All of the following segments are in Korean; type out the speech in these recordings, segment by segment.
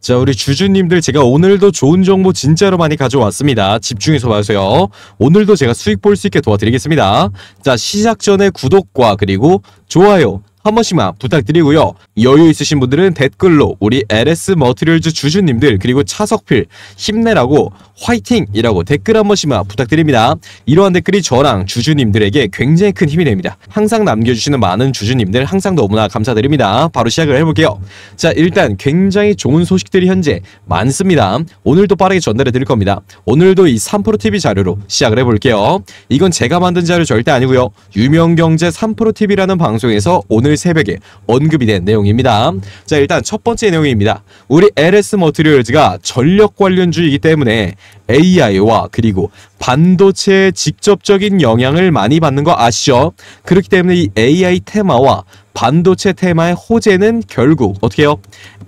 자 우리 주주님들 제가 오늘도 좋은 정보 진짜로 많이 가져왔습니다. 집중해서 봐주세요. 오늘도 제가 수익 볼 수 있게 도와드리겠습니다. 자 시작 전에 구독과 그리고 좋아요 한 번씩만 부탁드리고요. 여유 있으신 분들은 댓글로 우리 LS 머트리얼즈 주주님들 그리고 차석필 힘내라고 화이팅이라고 댓글 한 번씩만 부탁드립니다. 이러한 댓글이 저랑 주주님들에게 굉장히 큰 힘이 됩니다. 항상 남겨주시는 많은 주주님들 항상 너무나 감사드립니다. 바로 시작을 해볼게요. 자 일단 굉장히 좋은 소식들이 현재 많습니다. 오늘도 빠르게 전달해 드릴 겁니다. 오늘도 이 3프로TV 자료로 시작을 해볼게요. 이건 제가 만든 자료 절대 아니고요. 유명경제 3프로TV라는 방송에서 오늘 오늘 새벽에 언급이 된 내용입니다. 자 일단 첫 번째 내용입니다. 우리 LS 머트리얼즈가 전력 관련주이기 때문에 AI와 그리고 반도체에 직접적인 영향을 많이 받는 거 아시죠? 그렇기 때문에 이 AI 테마와 반도체 테마의 호재는 결국 어떻게 해요?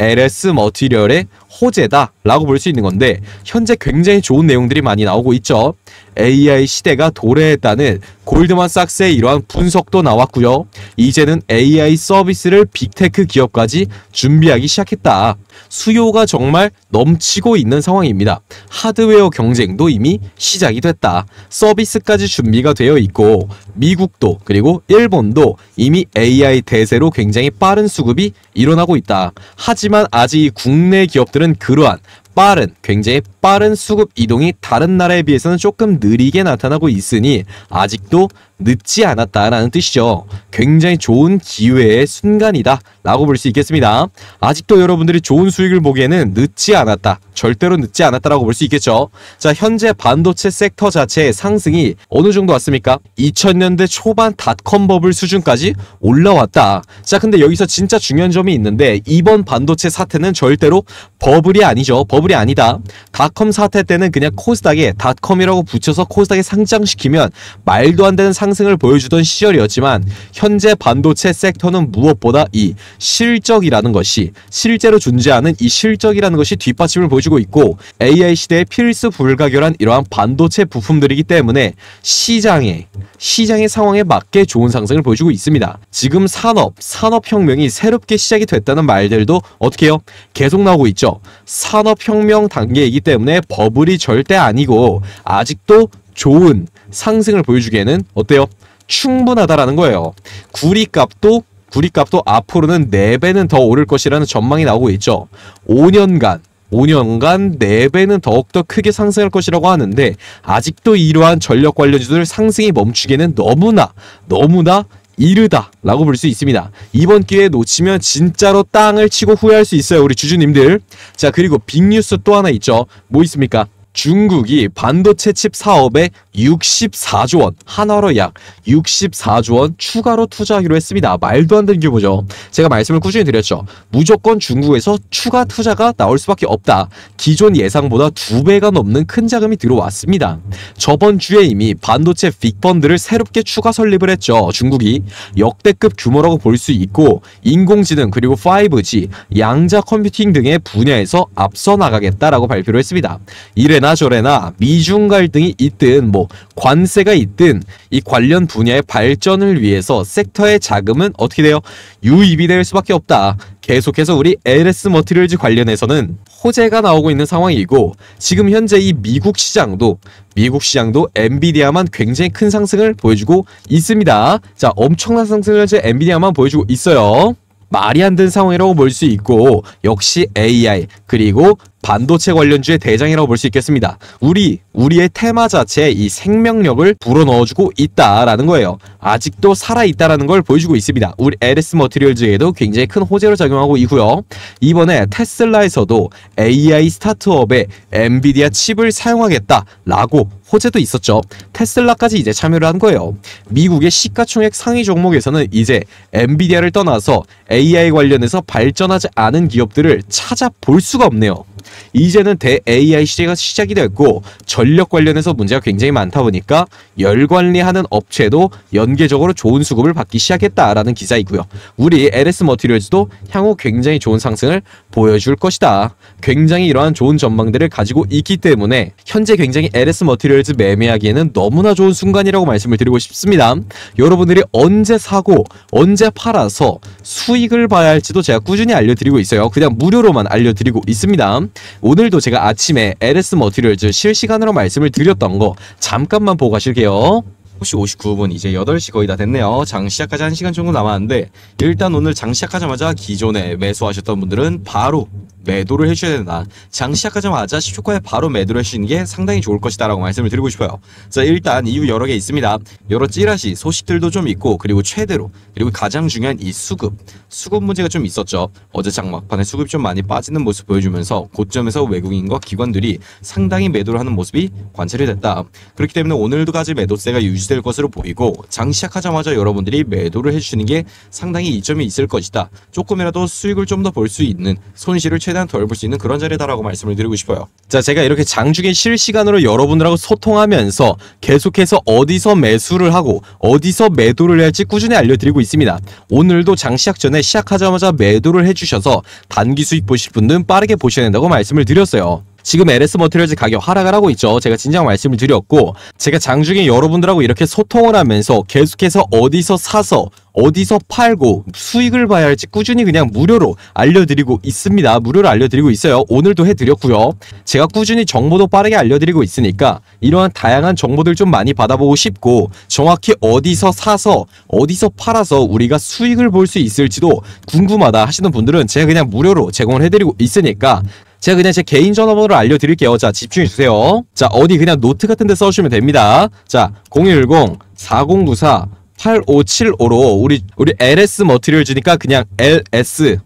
LS 머티리얼의 호재다 라고 볼 수 있는 건데 현재 굉장히 좋은 내용들이 많이 나오고 있죠. AI 시대가 도래했다는 골드만삭스의 이러한 분석도 나왔고요. 이제는 AI 서비스를 빅테크 기업까지 준비하기 시작했다. 수요가 정말 넘치고 있는 상황입니다. 하드웨어 경쟁도 이미 시작이 됐다. 서비스까지 준비가 되어 있고 미국도 그리고 일본도 이미 AI 대세로 굉장히 빠른 수급이 일어나고 있다. 하지만 아직 국내 기업들은 그러한 빠른, 굉장히 빠른 수급 이동이 다른 나라에 비해서는 조금 느리게 나타나고 있으니 아직도 늦지 않았다라는 뜻이죠. 굉장히 좋은 기회의 순간이다 라고 볼 수 있겠습니다. 아직도 여러분들이 좋은 수익을 보기에는 늦지 않았다. 절대로 늦지 않았다라고 볼 수 있겠죠. 자, 현재 반도체 섹터 자체의 상승이 어느 정도 왔습니까? 2000년대 초반 닷컴 버블 수준까지 올라왔다. 자, 근데 여기서 진짜 중요한 점이 있는데 이번 반도체 사태는 절대로 버블이 아니죠. 버블이 아니다. 닷컴 사태 때는 그냥 코스닥에 닷컴이라고 붙여서 코스닥에 상장시키면 말도 안 되는 상승을 보여주던 시절이었지만 현재 반도체 섹터는 무엇보다 이 실적이라는 것이 실제로 존재하는 이 실적이라는 것이 뒷받침을 보여주고 있고 AI 시대의 필수 불가결한 이러한 반도체 부품들이기 때문에 시장에 시장의 상황에 맞게 좋은 상승을 보여주고 있습니다. 지금 산업, 산업혁명이 새롭게 시작이 됐다는 말들도 어떻게 해요? 계속 나오고 있죠. 산업혁명 단계이기 때문에 버블이 절대 아니고 아직도 좋은 상승을 보여주기에는 어때요? 충분하다라는 거예요. 구리값도 구리값도 앞으로는 4배는 더 오를 것이라는 전망이 나오고 있죠. 5년간 5년간 4배는 더욱더 크게 상승할 것이라고 하는데 아직도 이러한 전력 관련주들 상승이 멈추기에는 너무나 너무나 이르다라고 볼 수 있습니다. 이번 기회에 놓치면 진짜로 땅을 치고 후회할 수 있어요. 우리 주주님들. 자 그리고 빅뉴스 또 하나 있죠. 뭐 있습니까? 중국이 반도체 칩 사업에 64조 원, 하나로 약 64조 원 추가로 투자하기로 했습니다. 말도 안 되는 규모죠. 제가 말씀을 꾸준히 드렸죠. 무조건 중국에서 추가 투자가 나올 수밖에 없다. 기존 예상보다 두배가 넘는 큰 자금이 들어왔습니다. 저번 주에 이미 반도체 빅펀드를 새롭게 추가 설립을 했죠. 중국이 역대급 규모라고 볼 수 있고 인공지능 그리고 5G, 양자 컴퓨팅 등의 분야에서 앞서 나가겠다라고 발표를 했습니다. 이래나 저래나 미중 갈등이 있든 뭐 관세가 있든 이 관련 분야의 발전을 위해서 섹터의 자금은 어떻게 돼요? 유입이 될 수밖에 없다. 계속해서 우리 LS 머티리얼즈 관련해서는 호재가 나오고 있는 상황이고 지금 현재 이 미국 시장도 미국 시장도 엔비디아만 굉장히 큰 상승을 보여주고 있습니다. 자, 엄청난 상승을 현재 엔비디아만 보여주고 있어요. 말이 안 되는 상황이라고 볼 수 있고 역시 AI 그리고 반도체 관련주의 대장이라고 볼 수 있겠습니다. 우리, 우리의 테마 자체에 이 생명력을 불어넣어주고 있다라는 거예요. 아직도 살아있다라는 걸 보여주고 있습니다. 우리 LS 머티리얼즈에도 굉장히 큰 호재로 작용하고 있고요. 이번에 테슬라에서도 AI 스타트업에 엔비디아 칩을 사용하겠다라고 호재도 있었죠. 테슬라까지 이제 참여를 한 거예요. 미국의 시가총액 상위 종목에서는 이제 엔비디아를 떠나서 AI 관련해서 발전하지 않은 기업들을 찾아볼 수가 없네요. 이제는 대 AI 시대가 시작이 됐고 전력 관련해서 문제가 굉장히 많다 보니까 열 관리하는 업체도 연계적으로 좋은 수급을 받기 시작했다라는 기사이고요. 우리 LS 머티리얼즈도 향후 굉장히 좋은 상승을 보여줄 것이다. 굉장히 이러한 좋은 전망들을 가지고 있기 때문에 현재 굉장히 LS 머티리얼즈 매매하기에는 너무나 좋은 순간이라고 말씀을 드리고 싶습니다. 여러분들이 언제 사고 언제 팔아서 수익을 봐야 할지도 제가 꾸준히 알려드리고 있어요. 그냥 무료로만 알려드리고 있습니다. 오늘도 제가 아침에 LS 머티리얼즈 실시간으로 말씀을 드렸던 거 잠깐만 보고 가실게요. 혹시 59분 이제 8시 거의 다 됐네요. 장 시작까지 1시간 정도 남았는데 일단 오늘 장 시작하자마자 기존에 매수하셨던 분들은 바로 매도를 해주셔야 된다. 장 시작하자마자 1 0초까지 바로 매도를 하시는 게 상당히 좋을 것이다 라고 말씀을 드리고 싶어요. 자 일단 이유 여러 개 있습니다. 여러 찌라시 소식들도 좀 있고 그리고 최대로 그리고 가장 중요한 이 수급 수급 문제가 좀 있었죠. 어제 장 막판에 수급이 좀 많이 빠지는 모습 보여주면서 고점에서 외국인과 기관들이 상당히 매도를 하는 모습이 관찰이 됐다. 그렇기 때문에 오늘도까지 매도세가 유지될 것으로 보이고 장 시작하자마자 여러분들이 매도를 해주시는 게 상당히 이점이 있을 것이다. 조금이라도 수익을 좀 더 볼 수 있는 손실을 최 최대한 넓을 수 있는 그런 자리다라고 말씀을 드리고 싶어요. 자, 제가 이렇게 장중에 실시간으로 여러분들하고 소통하면서 계속해서 어디서 매수를 하고 어디서 매도를 할지 꾸준히 알려드리고 있습니다. 오늘도 장 시작 전에 시작하자마자 매도를 해주셔서 단기 수익 보실 분은 들 빠르게 보셔야 된다고 말씀을 드렸어요. 지금 LS 머티리얼즈 가격 하락을 하고 있죠. 제가 진작 말씀을 드렸고 제가 장중에 여러분들하고 이렇게 소통을 하면서 계속해서 어디서 사서 어디서 팔고 수익을 봐야 할지 꾸준히 그냥 무료로 알려드리고 있습니다. 무료로 알려드리고 있어요. 오늘도 해드렸고요. 제가 꾸준히 정보도 빠르게 알려드리고 있으니까 이러한 다양한 정보들 좀 많이 받아보고 싶고 정확히 어디서 사서 어디서 팔아서 우리가 수익을 볼 수 있을지도 궁금하다 하시는 분들은 제가 그냥 무료로 제공을 해드리고 있으니까 제가 그냥 제 개인 전화번호를 알려드릴게요. 자, 집중해주세요. 자, 어디 그냥 노트 같은 데 써주시면 됩니다. 자, 010-4094-8575로 우리, 우리 LS 머티리얼 주니까 그냥 LS.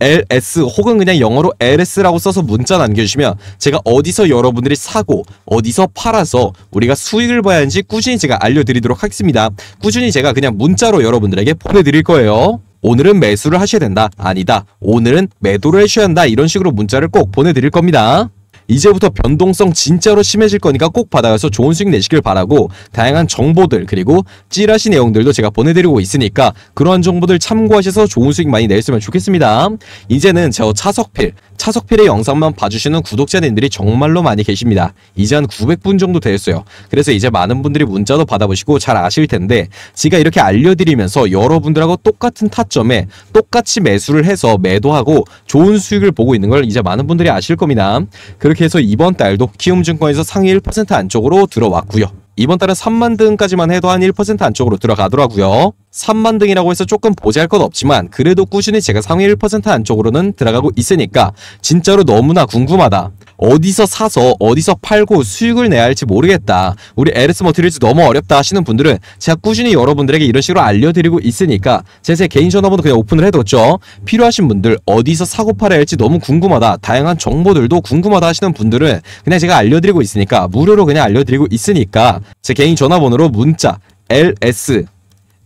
LS 혹은 그냥 영어로 LS라고 써서 문자 남겨주시면 제가 어디서 여러분들이 사고 어디서 팔아서 우리가 수익을 봐야 하는지 꾸준히 제가 알려드리도록 하겠습니다. 꾸준히 제가 그냥 문자로 여러분들에게 보내드릴 거예요. 오늘은 매수를 하셔야 된다. 아니다. 오늘은 매도를 해주셔야 한다. 이런 식으로 문자를 꼭 보내드릴 겁니다. 이제부터 변동성 진짜로 심해질 거니까 꼭 받아가서 좋은 수익 내시길 바라고 다양한 정보들 그리고 찌라시 내용들도 제가 보내드리고 있으니까 그러한 정보들 참고하셔서 좋은 수익 많이 내셨으면 좋겠습니다. 이제는 저 차석필, 차석필의 영상만 봐주시는 구독자님들이 정말로 많이 계십니다. 이제 한 900분 정도 되었어요. 그래서 이제 많은 분들이 문자도 받아보시고 잘 아실 텐데 제가 이렇게 알려드리면서 여러분들하고 똑같은 타점에 똑같이 매수를 해서 매도하고 좋은 수익을 보고 있는 걸 이제 많은 분들이 아실 겁니다. 그렇 이렇게 해서 이번 달도 키움증권에서 상위 1% 안쪽으로 들어왔고요. 이번 달은 3만 등까지만 해도 한 1% 안쪽으로 들어가더라고요. 3만 등이라고 해서 조금 보잘 것 없지만 그래도 꾸준히 제가 상위 1% 안쪽으로는 들어가고 있으니까 진짜로 너무나 궁금하다. 어디서 사서 어디서 팔고 수익을 내야 할지 모르겠다. 우리 에르스 머티리즈 너무 어렵다 하시는 분들은 제가 꾸준히 여러분들에게 이런 식으로 알려드리고 있으니까 제제 개인 전화번호 그냥 오픈을 해뒀죠. 필요하신 분들 어디서 사고 팔아야 할지 너무 궁금하다. 다양한 정보들도 궁금하다 하시는 분들은 그냥 제가 알려드리고 있으니까 무료로 그냥 알려드리고 있으니까 제 개인 전화번호로 문자 LS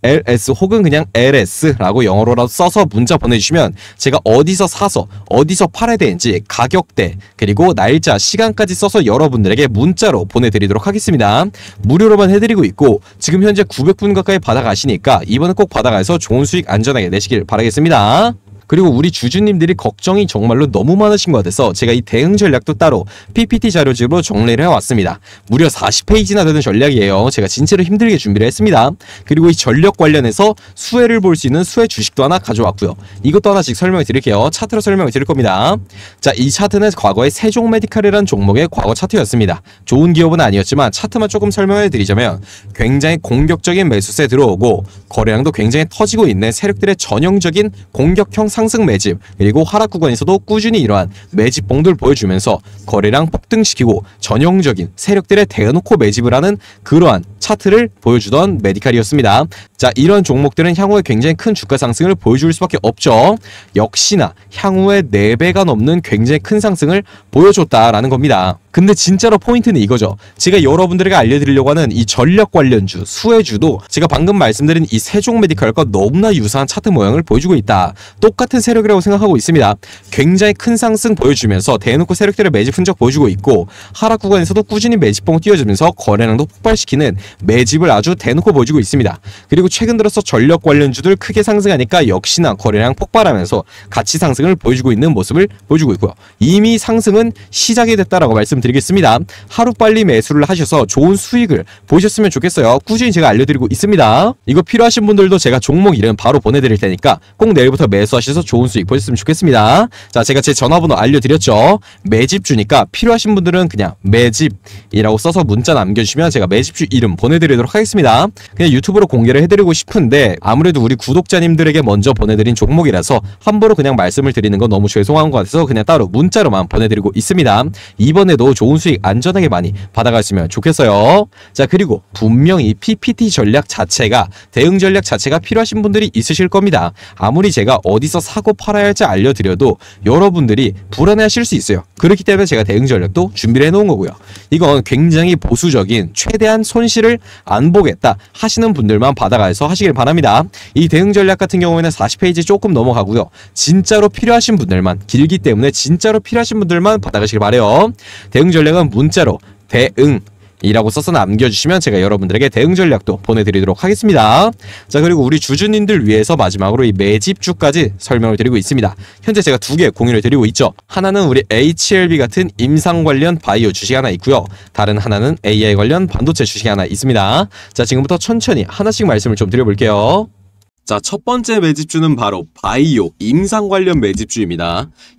LS 혹은 그냥 LS라고 영어로라도 써서 문자 보내주시면 제가 어디서 사서 어디서 팔아야 되는지 가격대 그리고 날짜 시간까지 써서 여러분들에게 문자로 보내드리도록 하겠습니다. 무료로만 해드리고 있고 지금 현재 900분 가까이 받아가시니까 이번엔 꼭 받아가서 좋은 수익 안전하게 내시길 바라겠습니다. 그리고 우리 주주님들이 걱정이 정말로 너무 많으신 것 같아서 제가 이 대응 전략도 따로 PPT 자료집으로 정리를 해왔습니다. 무려 40페이지나 되는 전략이에요. 제가 진짜로 힘들게 준비를 했습니다. 그리고 이 전력 관련해서 수혜를 볼 수 있는 수혜 주식도 하나 가져왔고요. 이것도 하나씩 설명해 드릴게요. 차트로 설명해 드릴 겁니다. 자, 이 차트는 과거의 세종 메디칼이라는 종목의 과거 차트였습니다. 좋은 기업은 아니었지만 차트만 조금 설명해 드리자면 굉장히 공격적인 매수세 들어오고 거래량도 굉장히 터지고 있는 세력들의 전형적인 공격형 상승 매집 그리고 하락 구간에서도 꾸준히 이러한 매집 봉들 보여주면서 거래량 폭등시키고 전형적인 세력들의 대놓고 매집을 하는 그러한 차트를 보여주던 메디칼이었습니다. 자 이런 종목들은 향후에 굉장히 큰 주가 상승을 보여줄 수밖에 없죠. 역시나 향후에 4배가 넘는 굉장히 큰 상승을 보여줬다라는 겁니다. 근데 진짜로 포인트는 이거죠. 제가 여러분들에게 알려드리려고 하는 이 전력 관련주, 수혜주도 제가 방금 말씀드린 이 세종 메디컬과 너무나 유사한 차트 모양을 보여주고 있다. 똑같 똑같은 세력이라고 생각하고 있습니다. 굉장히 큰 상승 보여주면서 대놓고 세력들을 매집 흔적 보여주고 있고 하락 구간에서도 꾸준히 매집봉 띄워주면서 거래량도 폭발시키는 매집을 아주 대놓고 보여주고 있습니다. 그리고 최근 들어서 전력 관련주들 크게 상승하니까 역시나 거래량 폭발하면서 가치 상승을 보여주고 있는 모습을 보여주고 있고요. 이미 상승은 시작이 됐다라고 말씀드리겠습니다. 하루빨리 매수를 하셔서 좋은 수익을 보셨으면 좋겠어요. 꾸준히 제가 알려드리고 있습니다. 이거 필요하신 분들도 제가 종목 이름 바로 보내드릴 테니까 꼭 내일부터 매수하셔서 통해서 좋은 수익 보셨으면 좋겠습니다. 자, 제가 제 전화번호 알려드렸죠. 매집주니까 필요하신 분들은 그냥 매집이라고 써서 문자 남겨주시면 제가 매집주 이름 보내드리도록 하겠습니다. 그냥 유튜브로 공개를 해드리고 싶은데 아무래도 우리 구독자님들에게 먼저 보내드린 종목이라서 함부로 그냥 말씀을 드리는 건 너무 죄송한 것 같아서 그냥 따로 문자로만 보내드리고 있습니다. 이번에도 좋은 수익 안전하게 많이 받아가시면 좋겠어요. 자, 그리고 분명히 PPT 전략 자체가 대응 전략 자체가 필요하신 분들이 있으실 겁니다. 아무리 제가 어디서 어디서 사고 팔아야 할지 알려드려도 여러분들이 불안해하실 수 있어요. 그렇기 때문에 제가 대응 전략도 준비를 해놓은 거고요. 이건 굉장히 보수적인 최대한 손실을 안 보겠다 하시는 분들만 받아가서 하시길 바랍니다. 이 대응 전략 같은 경우에는 40페이지 조금 넘어가고요. 진짜로 필요하신 분들만 길기 때문에 진짜로 필요하신 분들만 받아가시길 바래요. 대응 전략은 문자로 대응 이라고 써서 남겨주시면 제가 여러분들에게 대응 전략도 보내드리도록 하겠습니다. 자 그리고 우리 주주님들 위해서 마지막으로 이 매집주까지 설명을 드리고 있습니다. 현재 제가 두 개 공유를 드리고 있죠. 하나는 우리 HLB 같은 임상 관련 바이오 주식 하나 있고요. 다른 하나는 AI 관련 반도체 주식 하나 있습니다. 자 지금부터 천천히 하나씩 말씀을 좀 드려볼게요. 자, 첫 번째 매집주는 바로 바이오 임상 관련 매집주입니다.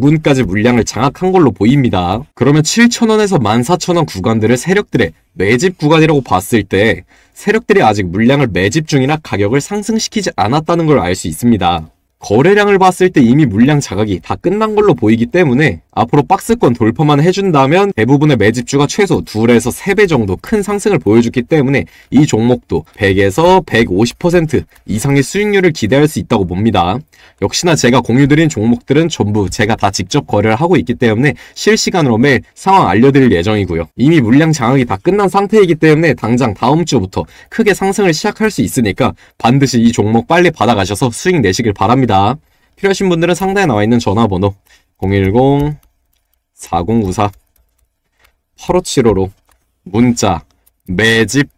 부근까지 물량을 장악한 걸로 보입니다. 그러면 7천원에서 14,000원 구간들을 세력들의 매집 구간이라고 봤을 때 세력들이 아직 물량을 매집 중이나 가격을 상승시키지 않았다는 걸 알 수 있습니다. 거래량을 봤을 때 이미 물량 자각이 다 끝난 걸로 보이기 때문에 앞으로 박스권 돌파만 해준다면 대부분의 매집주가 최소 2에서 3배 정도 큰 상승을 보여줬기 때문에 이 종목도 100에서 150% 이상의 수익률을 기대할 수 있다고 봅니다. 역시나 제가 공유드린 종목들은 전부 제가 다 직접 거래를 하고 있기 때문에 실시간으로 매 상황 알려드릴 예정이고요. 이미 물량 장악이 다 끝난 상태이기 때문에 당장 다음 주부터 크게 상승을 시작할 수 있으니까 반드시 이 종목 빨리 받아가셔서 수익 내시길 바랍니다. 필요하신 분들은 상단에 나와 있는 전화번호 010-4094-8575로 문자, 매집,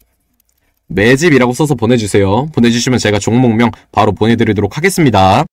매집이라고 써서 보내주세요. 보내주시면 제가 종목명 바로 보내드리도록 하겠습니다.